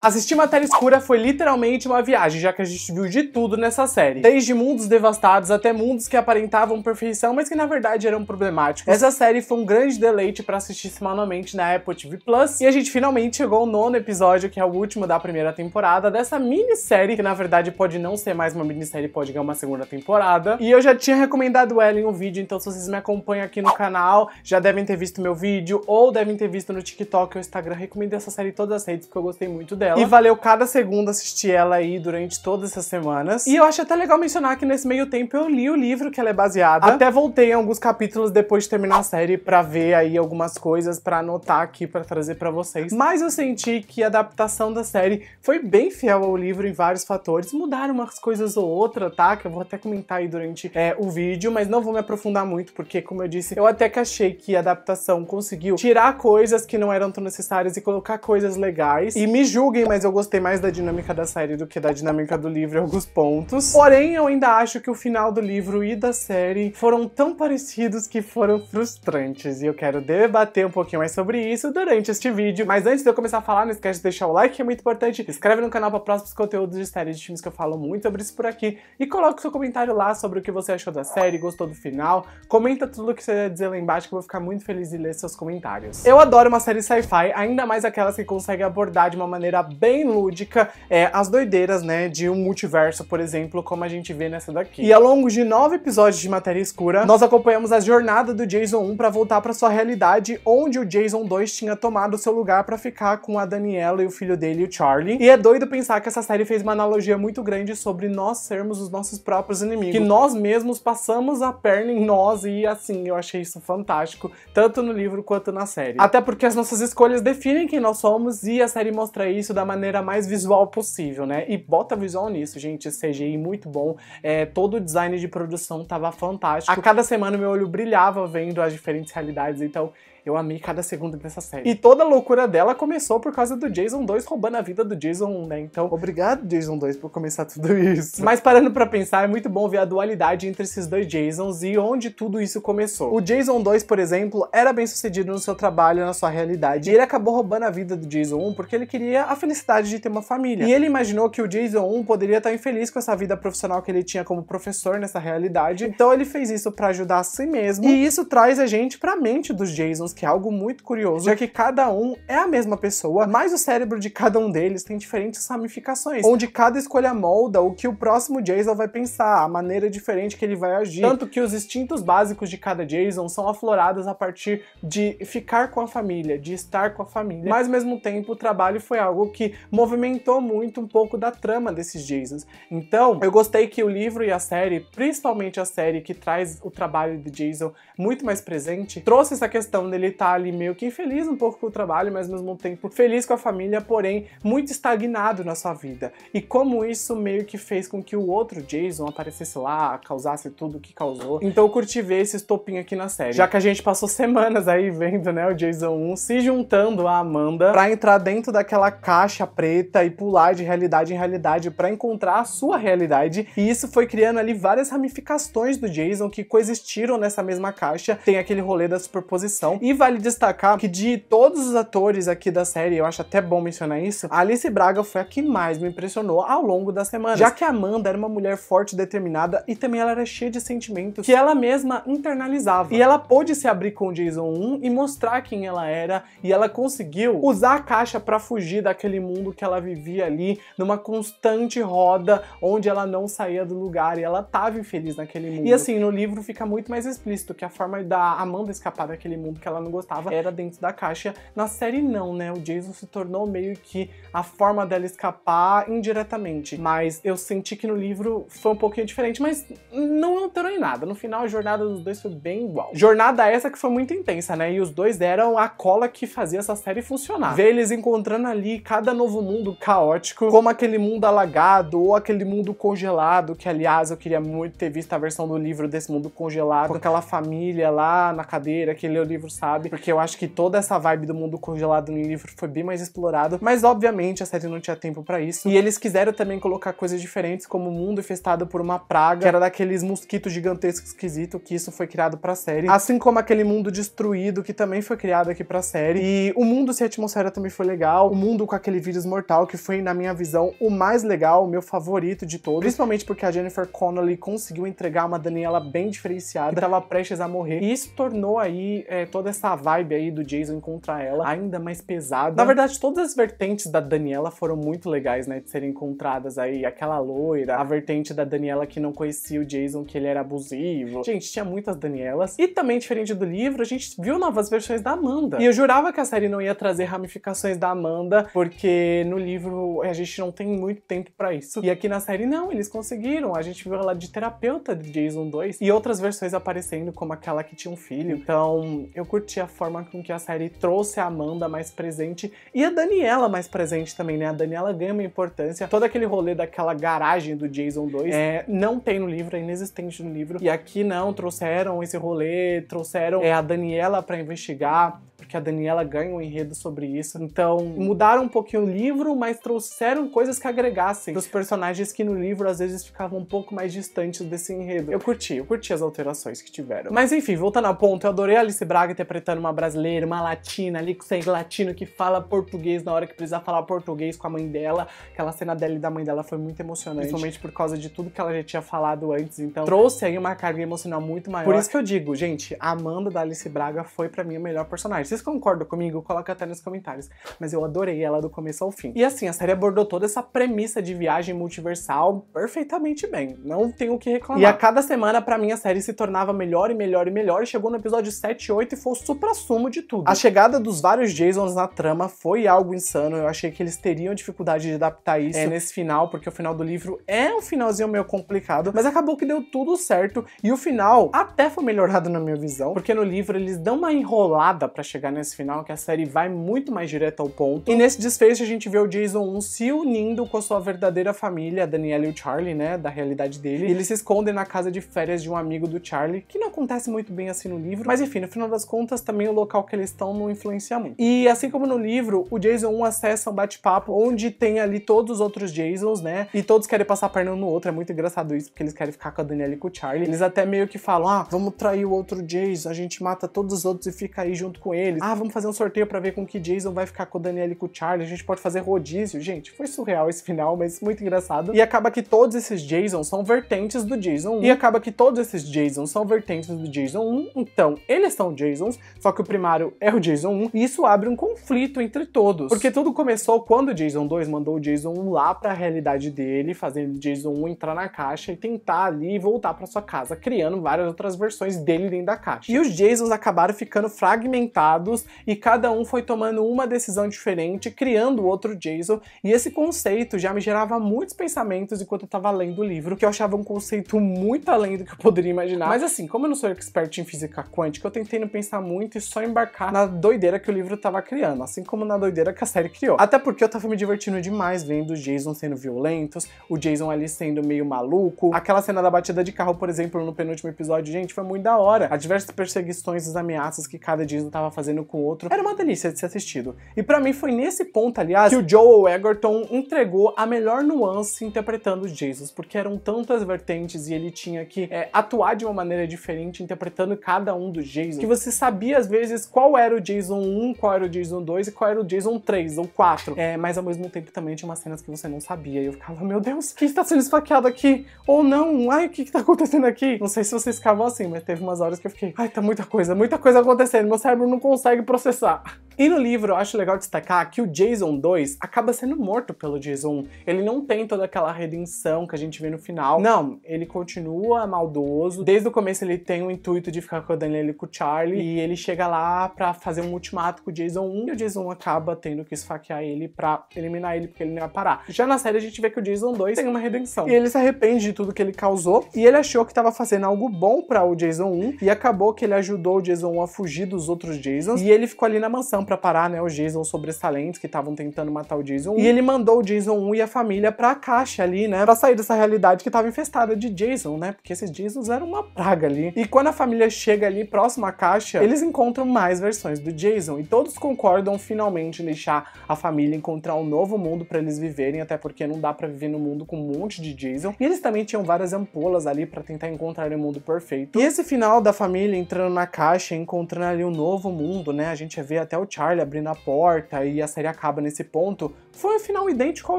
Assistir Matéria Escura foi literalmente uma viagem, já que a gente viu de tudo nessa série. Desde mundos devastados até mundos que aparentavam perfeição, mas que na verdade eram problemáticos. Essa série foi um grande deleite para assistir semanalmente na Apple TV Plus, e a gente finalmente chegou ao nono episódio, que é o último da primeira temporada dessa minissérie, que na verdade pode não ser mais uma minissérie, pode ganhar uma segunda temporada. E eu já tinha recomendado ela em um vídeo, então se vocês me acompanham aqui no canal, já devem ter visto meu vídeo, ou devem ter visto no TikTok ou Instagram, recomendo essa série em todas as redes, porque eu gostei muito dela dela. E valeu cada segundo assistir ela aí durante todas essas semanas. E eu acho até legal mencionar que nesse meio tempo eu li o livro que ela é baseada. Até voltei alguns capítulos depois de terminar a série para ver aí algumas coisas, para anotar aqui, para trazer para vocês. Mas eu senti que a adaptação da série foi bem fiel ao livro em vários fatores. Mudaram umas coisas ou outra, tá? Que eu vou até comentar aí durante é, o vídeo, mas não vou me aprofundar muito, porque, como eu disse, eu até que achei que a adaptação conseguiu tirar coisas que não eram tão necessárias e colocar coisas legais. E me julgue julguem, mas eu gostei mais da dinâmica da série do que da dinâmica do livro em alguns pontos. Porém, eu ainda acho que o final do livro e da série foram tão parecidos que foram frustrantes. E eu quero debater um pouquinho mais sobre isso durante este vídeo. Mas antes de eu começar a falar, não esquece de deixar o like, que é muito importante. Inscreve no canal para próximos conteúdos de séries de filmes que eu falo muito sobre isso por aqui. E coloca seu comentário lá sobre o que você achou da série, gostou do final. Comenta tudo o que você ia dizer lá embaixo, que eu vou ficar muito feliz de ler seus comentários. Eu adoro uma série sci-fi, ainda mais aquelas que conseguem abordar de uma maneira bem lúdica é, as doideiras, né, de um multiverso, por exemplo, como a gente vê nessa daqui. E ao longo de nove episódios de Matéria Escura, nós acompanhamos a jornada do Jason 1 para voltar para sua realidade, onde o Jason 2 tinha tomado seu lugar para ficar com a Daniela e o filho dele, o Charlie. E é doido pensar que essa série fez uma analogia muito grande sobre nós sermos os nossos próprios inimigos, que nós mesmos passamos a perna em nós e assim, eu achei isso fantástico, tanto no livro quanto na série. Até porque as nossas escolhas definem quem nós somos e a série mostra isso da maneira mais visual possível, né? E bota visual nisso, gente. CGI muito bom. É, todo o design de produção tava fantástico. A cada semana meu olho brilhava vendo as diferentes realidades. Então, eu amei cada segundo dessa série. E toda a loucura dela começou por causa do Jason 2 roubando a vida do Jason 1, né? Então, obrigado, Jason 2, por começar tudo isso. Mas parando para pensar, é muito bom ver a dualidade entre esses dois Jasons e onde tudo isso começou. O Jason 2, por exemplo, era bem sucedido no seu trabalho, na sua realidade, e ele acabou roubando a vida do Jason 1 porque ele queria a felicidade de ter uma família. E ele imaginou que o Jason 1 poderia estar infeliz com essa vida profissional que ele tinha como professor nessa realidade. Então ele fez isso para ajudar a si mesmo. E isso traz a gente para a mente dos Jasons que é algo muito curioso, já que cada um é a mesma pessoa, mas o cérebro de cada um deles tem diferentes ramificações, onde cada escolha molda o que o próximo Jason vai pensar, a maneira diferente que ele vai agir. Tanto que os instintos básicos de cada Jason são aflorados a partir de ficar com a família, de estar com a família. Mas ao mesmo tempo, o trabalho foi algo que movimentou muito um pouco da trama desses Jasons. Então, eu gostei que o livro e a série, principalmente a série que traz o trabalho de Jason muito mais presente, trouxe essa questão dele ele tá ali meio que infeliz um pouco com o trabalho, mas ao mesmo tempo feliz com a família, porém muito estagnado na sua vida. E como isso meio que fez com que o outro Jason aparecesse lá, causasse tudo o que causou. Então eu curti ver esse estopim aqui na série. Já que a gente passou semanas aí vendo, né, o Jason 1 se juntando à Amanda para entrar dentro daquela caixa preta e pular de realidade em realidade para encontrar a sua realidade. E isso foi criando ali várias ramificações do Jason que coexistiram nessa mesma caixa. Tem aquele rolê da superposição e vale destacar que de todos os atores aqui da série, eu acho até bom mencionar isso, a Alice Braga foi a que mais me impressionou ao longo da semana, já que a Amanda era uma mulher forte, determinada e também ela era cheia de sentimentos que ela mesma internalizava. E ela pôde se abrir com o Jason 1 e mostrar quem ela era e ela conseguiu usar a caixa para fugir daquele mundo que ela vivia ali, numa constante roda onde ela não saía do lugar e ela tava infeliz naquele mundo. E assim, no livro fica muito mais explícito que a forma da Amanda escapar daquele mundo que ela ela não gostava era dentro da caixa. Na série não, né? O Jason se tornou meio que a forma dela escapar indiretamente. Mas eu senti que no livro foi um pouquinho diferente, mas não alterou em nada. No final a jornada dos dois foi bem igual. Jornada essa que foi muito intensa, né? E os dois deram a cola que fazia essa série funcionar. Ver eles encontrando ali cada novo mundo caótico, como aquele mundo alagado ou aquele mundo congelado, que aliás eu queria muito ter visto a versão do livro desse mundo congelado, com aquela família lá na cadeira, que lê o livro sabe sabe? Porque eu acho que toda essa vibe do mundo congelado no livro foi bem mais explorado, mas obviamente a série não tinha tempo para isso. E eles quiseram também colocar coisas diferentes, como o mundo infestado por uma praga, que era daqueles mosquitos gigantescos esquisito, que isso foi criado pra série. Assim como aquele mundo destruído, que também foi criado aqui pra série. E o mundo sem atmosfera também foi legal. O mundo com aquele vírus mortal, que foi, na minha visão, o mais legal, o meu favorito de todos. Principalmente porque a Jennifer Connelly conseguiu entregar uma Daniela bem diferenciada, que tava prestes a morrer. E isso tornou aí é, toda essa essa vibe aí do Jason encontrar ela, ainda mais pesada. Na verdade, todas as vertentes da Daniela foram muito legais, né, de serem encontradas aí. Aquela loira, a vertente da Daniela que não conhecia o Jason, que ele era abusivo. Gente, tinha muitas Danielas. E também, diferente do livro, a gente viu novas versões da Amanda. E eu jurava que a série não ia trazer ramificações da Amanda, porque no livro a gente não tem muito tempo para isso. E aqui na série, não, eles conseguiram. A gente viu ela de terapeuta de Jason 2 e outras versões aparecendo, como aquela que tinha um filho. Então, eu curto curti a forma com que a série trouxe a Amanda mais presente e a Daniela mais presente também, né? A Daniela ganha uma importância. Todo aquele rolê daquela garagem do Jason 2 é, não tem no livro, é inexistente no livro. E aqui não, trouxeram esse rolê, trouxeram é, a Daniela para investigar porque a Daniela ganha um enredo sobre isso. Então, mudaram um pouquinho o livro, mas trouxeram coisas que agregassem dos personagens que no livro às vezes ficavam um pouco mais distantes desse enredo. Eu curti, eu curti as alterações que tiveram. Mas enfim, voltando ao ponto, eu adorei Alice Braga interpretando uma brasileira, uma latina ali com sangue latino que fala português na hora que precisa falar português com a mãe dela. Aquela cena dela e da mãe dela foi muito emocionante, principalmente por causa de tudo que ela já tinha falado antes. Então, trouxe aí uma carga emocional muito maior. Por isso que eu digo, gente, a Amanda da Alice Braga foi para mim a melhor personagem vocês concordam comigo, coloca até nos comentários. Mas eu adorei ela do começo ao fim. E assim, a série abordou toda essa premissa de viagem multiversal perfeitamente bem. Não tenho o que reclamar. E a cada semana, para mim, a série se tornava melhor e melhor e melhor. E chegou no episódio 7 e 8 e foi o supra-sumo de tudo. A chegada dos vários Jasons na trama foi algo insano. Eu achei que eles teriam dificuldade de adaptar isso é, é, nesse final, porque o final do livro é um finalzinho meio complicado. Mas acabou que deu tudo certo. E o final até foi melhorado na minha visão, porque no livro eles dão uma enrolada para chegar chegar nesse final, que a série vai muito mais direto ao ponto. E nesse desfecho a gente vê o Jason 1 se unindo com a sua verdadeira família, Daniela e o Charlie, né, da realidade dele. E eles se escondem na casa de férias de um amigo do Charlie, que não acontece muito bem assim no livro, mas enfim, no final das contas também o local que eles estão não influencia muito. E assim como no livro, o Jason 1 acessa um bate-papo onde tem ali todos os outros Jasons, né, e todos querem passar a perna um no outro, é muito engraçado isso, porque eles querem ficar com a Daniela e com o Charlie. Eles até meio que falam, ah, vamos trair o outro Jason, a gente mata todos os outros e fica aí junto com ele eles, ah, vamos fazer um sorteio para ver com que Jason vai ficar com o Daniel e com o Charlie, a gente pode fazer rodízio. Gente, foi surreal esse final, mas muito engraçado. E acaba que todos esses Jason são vertentes do Jason 1. E acaba que todos esses Jason são vertentes do Jason 1. Então, eles são Jasons, só que o primário é o Jason 1. E isso abre um conflito entre todos. Porque tudo começou quando o Jason 2 mandou o Jason 1 lá pra realidade dele, fazendo o Jason 1 entrar na caixa e tentar ali voltar para sua casa, criando várias outras versões dele dentro da caixa. E os Jasons acabaram ficando fragmentados lados e cada um foi tomando uma decisão diferente, criando outro Jason. E esse conceito já me gerava muitos pensamentos enquanto eu estava lendo o livro, que eu achava um conceito muito além do que eu poderia imaginar. Mas assim, como eu não sou expert em física quântica, eu tentei não pensar muito e só embarcar na doideira que o livro estava criando, assim como na doideira que a série criou. Até porque eu estava me divertindo demais vendo os Jason sendo violentos, o Jason ali sendo meio maluco. Aquela cena da batida de carro, por exemplo, no penúltimo episódio, gente, foi muito da hora. As diversas perseguições, as ameaças que cada Jason estava fazendo fazendo com o outro, era uma delícia de ser assistido. E para mim foi nesse ponto, aliás, que o Joel Egerton entregou a melhor nuance interpretando Jesus, porque eram tantas vertentes e ele tinha que é, atuar de uma maneira diferente, interpretando cada um dos Jasons que você sabia às vezes qual era o Jason 1, qual era o Jason 2 e qual era o Jason 3 ou 4. É, mas ao mesmo tempo também tinha umas cenas que você não sabia e eu ficava, meu Deus, quem está sendo esfaqueado aqui? Ou não? Ai, o que está acontecendo aqui? Não sei se vocês ficavam assim, mas teve umas horas que eu fiquei, ai, tá muita coisa, muita coisa acontecendo, meu cérebro não consegue consegue processar. E no livro eu acho legal destacar que o Jason 2 acaba sendo morto pelo Jason 1. Ele não tem toda aquela redenção que a gente vê no final. Não, ele continua maldoso. Desde o começo ele tem o intuito de ficar com a Daniela e com o Charlie. E ele chega lá pra fazer um ultimato com o Jason 1. E o Jason 1 acaba tendo que esfaquear ele pra eliminar ele, porque ele não ia parar. Já na série a gente vê que o Jason 2 tem uma redenção. E ele se arrepende de tudo que ele causou. E ele achou que tava fazendo algo bom pra o Jason 1. E acabou que ele ajudou o Jason 1 a fugir dos outros Jasons Jason. E ele ficou ali na mansão para parar, né, o Jason sobre os talentos que estavam tentando matar o Jason E ele mandou o Jason 1 e a família pra caixa ali, né, pra sair dessa realidade que tava infestada de Jason, né, porque esses Jasons eram uma praga ali. E quando a família chega ali próximo à caixa, eles encontram mais versões do Jason e todos concordam finalmente em deixar a família encontrar um novo mundo para eles viverem, até porque não dá para viver no mundo com um monte de Jason. E eles também tinham várias ampolas ali para tentar encontrar o um mundo perfeito. E esse final da família entrando na caixa, encontrando ali um novo mundo mundo, né? A gente vê até o Charlie abrindo a porta e a série acaba nesse ponto. Foi um final idêntico ao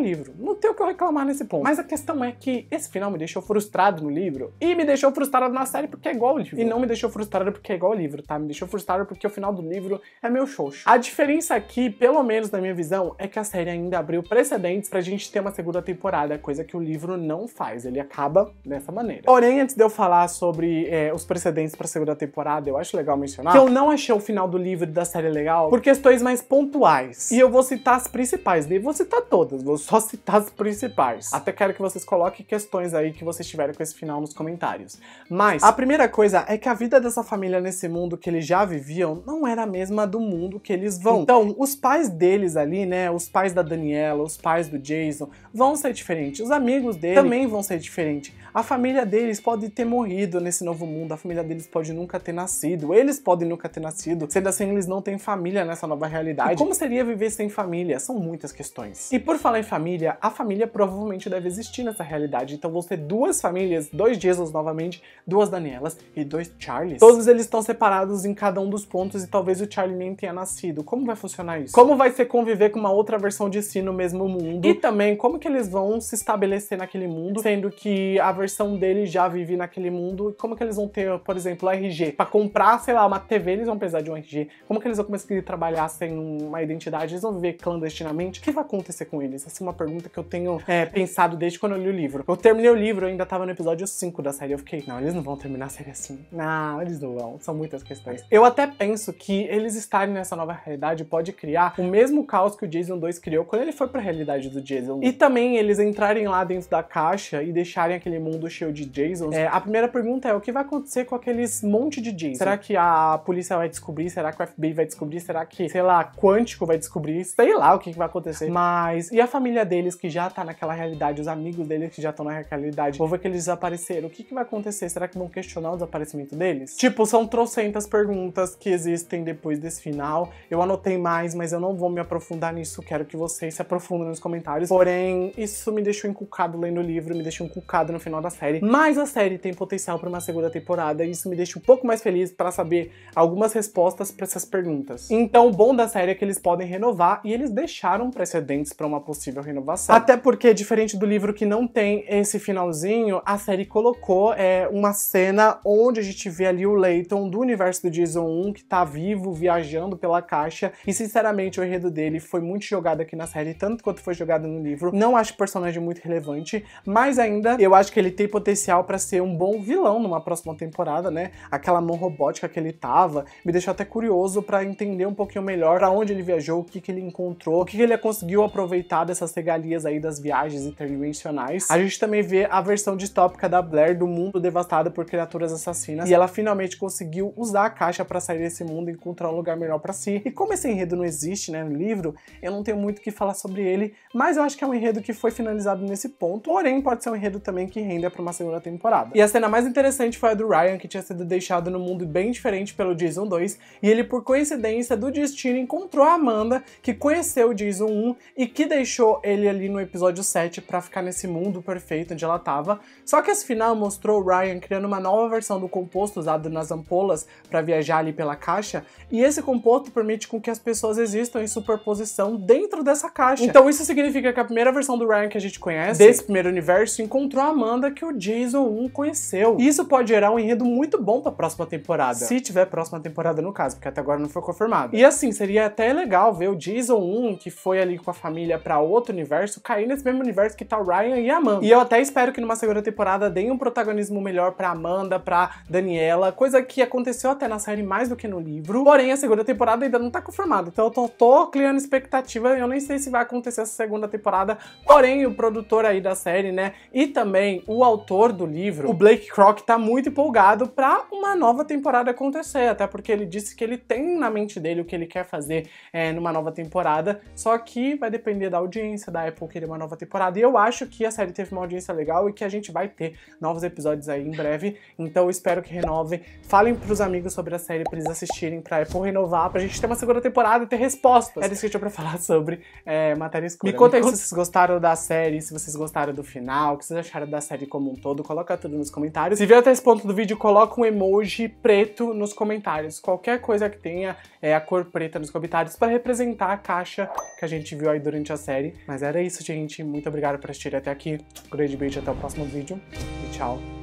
livro. Não tem o que eu reclamar nesse ponto. Mas a questão é que esse final me deixou frustrado no livro e me deixou frustrado na série porque é igual ao livro. E não me deixou frustrado porque é igual ao livro, tá? Me deixou frustrado porque o final do livro é meu xoxo. A diferença aqui, pelo menos na minha visão, é que a série ainda abriu precedentes pra gente ter uma segunda temporada, coisa que o livro não faz. Ele acaba dessa maneira. Porém, antes de eu falar sobre é, os precedentes pra segunda temporada, eu acho legal mencionar que eu não achei o final do livro livro da série é legal por questões mais pontuais. E eu vou citar as principais, nem vou citar todas, vou só citar as principais. Até quero que vocês coloquem questões aí que vocês tiverem com esse final nos comentários. Mas a primeira coisa é que a vida dessa família nesse mundo que eles já viviam não era a mesma do mundo que eles vão. Então, os pais deles ali, né, os pais da Daniela, os pais do Jason, vão ser diferentes. Os amigos dele também vão ser diferentes. A família deles pode ter morrido nesse novo mundo, a família deles pode nunca ter nascido, eles podem nunca ter nascido, sendo assim assim eles não têm família nessa nova realidade. E como seria viver sem família? São muitas questões. E por falar em família, a família provavelmente deve existir nessa realidade, então vão ser duas famílias, dois Jesus novamente, duas Danielas e dois Charles. Todos eles estão separados em cada um dos pontos e talvez o Charlie nem tenha nascido. Como vai funcionar isso? Como vai ser conviver com uma outra versão de si no mesmo mundo? E também como que eles vão se estabelecer naquele mundo, sendo que a versão dele já vive naquele mundo? como que eles vão ter, por exemplo, RG? Para comprar, sei lá, uma TV, eles vão precisar de um RG. Como que eles vão conseguir trabalhar sem uma identidade? Eles vão viver clandestinamente? O que vai acontecer com eles? Essa é uma pergunta que eu tenho é, pensado desde quando eu li o livro. Eu terminei o livro, eu ainda tava no episódio 5 da série. Eu fiquei, não, eles não vão terminar a série assim. Não, eles não vão. São muitas questões. Eu até penso que eles estarem nessa nova realidade pode criar o mesmo caos que o Jason 2 criou quando ele foi pra realidade do Jason. E também eles entrarem lá dentro da caixa e deixarem aquele mundo cheio de Jasons. É, a primeira pergunta é, o que vai acontecer com aqueles monte de Jason? Será que a polícia vai descobrir? Será que que o FBI vai descobrir? Será que, sei lá, quântico vai descobrir? Sei lá o que, que vai acontecer. Mas, e a família deles que já tá naquela realidade, os amigos deles que já estão na realidade? Vou ver que eles desapareceram. O que, que vai acontecer? Será que vão questionar o desaparecimento deles? Tipo, são trocentas perguntas que existem depois desse final. Eu anotei mais, mas eu não vou me aprofundar nisso. Quero que vocês se aprofundem nos comentários. Porém, isso me deixou encucado lendo o livro, me deixou encucado no final da série. Mas a série tem potencial para uma segunda temporada e isso me deixa um pouco mais feliz para saber algumas respostas para essas perguntas. Então, o bom da série é que eles podem renovar e eles deixaram precedentes para uma possível renovação. Até porque, diferente do livro que não tem esse finalzinho, a série colocou é, uma cena onde a gente vê ali o Layton do universo do Jason 1 que tá vivo, viajando pela caixa. E, sinceramente, o enredo dele foi muito jogado aqui na série, tanto quanto foi jogado no livro. Não acho o personagem muito relevante, mas ainda eu acho que ele tem potencial para ser um bom vilão numa próxima temporada, né? Aquela mão robótica que ele tava me deixou até curioso curioso para entender um pouquinho melhor para onde ele viajou, o que, que ele encontrou, o que, que ele conseguiu aproveitar dessas regalias aí das viagens interdimensionais. A gente também vê a versão distópica da Blair do mundo devastado por criaturas assassinas e ela finalmente conseguiu usar a caixa para sair desse mundo e encontrar um lugar melhor para si. E como esse enredo não existe, né, no livro, eu não tenho muito o que falar sobre ele, mas eu acho que é um enredo que foi finalizado nesse ponto, porém pode ser um enredo também que renda para uma segunda temporada. E a cena mais interessante foi a do Ryan, que tinha sido deixado no mundo bem diferente pelo Jason 2, e ele ele, por coincidência do destino, encontrou a Amanda, que conheceu o Jason 1 e que deixou ele ali no episódio 7 para ficar nesse mundo perfeito onde ela tava. Só que esse final mostrou o Ryan criando uma nova versão do composto usado nas ampolas para viajar ali pela caixa, e esse composto permite com que as pessoas existam em superposição dentro dessa caixa. Então isso significa que a primeira versão do Ryan que a gente conhece, desse primeiro universo, encontrou a Amanda que o Jason 1 conheceu. E isso pode gerar um enredo muito bom para a próxima temporada. Se tiver próxima temporada no caso, porque que até agora não foi confirmada. E assim, seria até legal ver o Diesel 1, que foi ali com a família para outro universo, cair nesse mesmo universo que tá o Ryan e a Amanda. E eu até espero que numa segunda temporada deem um protagonismo melhor pra Amanda, pra Daniela, coisa que aconteceu até na série mais do que no livro. Porém, a segunda temporada ainda não tá confirmada, então eu tô, tô criando expectativa, eu nem sei se vai acontecer essa segunda temporada, porém o produtor aí da série, né, e também o autor do livro, o Blake Crock, tá muito empolgado pra uma nova temporada acontecer, até porque ele disse que ele tem na mente dele o que ele quer fazer é, numa nova temporada, só que vai depender da audiência, da Apple querer uma nova temporada. E eu acho que a série teve uma audiência legal e que a gente vai ter novos episódios aí em breve. Então espero que renovem. Falem pros amigos sobre a série pra eles assistirem, pra Apple renovar, pra gente ter uma segunda temporada e ter respostas. Era isso que eu tinha pra falar sobre é, matéria escura. Me conta aí se vocês gostaram da série, se vocês gostaram do final, o que vocês acharam da série como um todo. Coloca tudo nos comentários. Se vier até esse ponto do vídeo, coloca um emoji preto nos comentários. Qualquer coisa que tenha é, a cor preta nos comentários para representar a caixa que a gente viu aí durante a série. Mas era isso, gente. Muito obrigado por assistir até aqui. Um grande beijo, até o próximo vídeo e tchau.